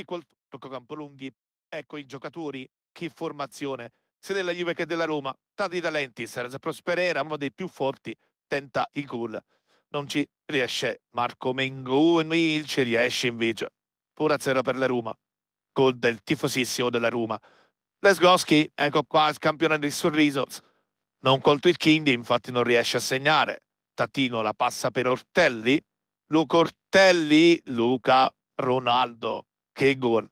sì, col toccocampo lunghi, ecco i giocatori, che formazione, sia della Juve che della Roma, tanti talenti, Sergio Prosperera, uno dei più forti, tenta il gol. Non ci riesce Marco Mengoni, ci riesce invece. Pura zero per la Roma, gol del tifosissimo della Roma. Lesgowski, ecco qua il campione del sorriso. Non colto il Kindi, infatti non riesce a segnare. Tatino la passa per Ortelli. Luca Ortelli, Luca Ronaldo. Kegon